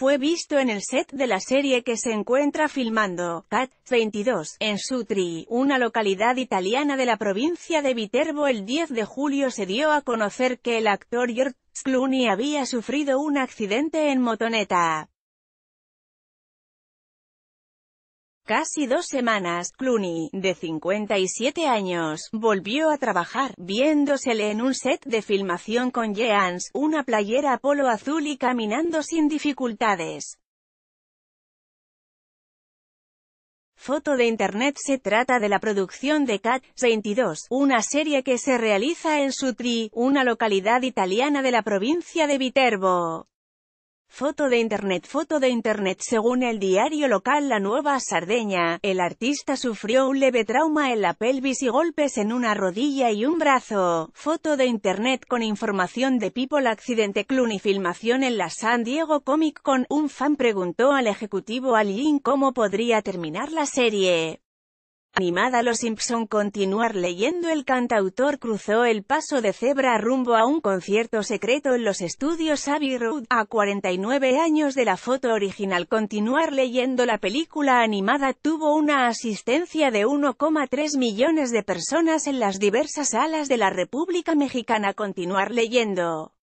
fue visto en el set de la serie que se encuentra filmando, Cat 22, en Sutri, una localidad italiana de la provincia de Viterbo. El 10 de julio se dio a conocer que el actor George Clooney había sufrido un accidente en motoneta. casi dos semanas, Clooney, de 57 años, volvió a trabajar, viéndosele en un set de filmación con jeans, una playera polo azul y caminando sin dificultades. Foto de internet Se trata de la producción de Cat 22, una serie que se realiza en Sutri, una localidad italiana de la provincia de Viterbo. Foto de Internet Foto de Internet Según el diario local La Nueva Sardeña, el artista sufrió un leve trauma en la pelvis y golpes en una rodilla y un brazo. Foto de Internet con información de People Accidente y Filmación en la San Diego Comic Con Un fan preguntó al ejecutivo Aline cómo podría terminar la serie. Animada Los Simpson continuar leyendo el cantautor cruzó el paso de cebra rumbo a un concierto secreto en los estudios Abbey Road, a 49 años de la foto original continuar leyendo la película animada tuvo una asistencia de 1,3 millones de personas en las diversas salas de la República Mexicana continuar leyendo.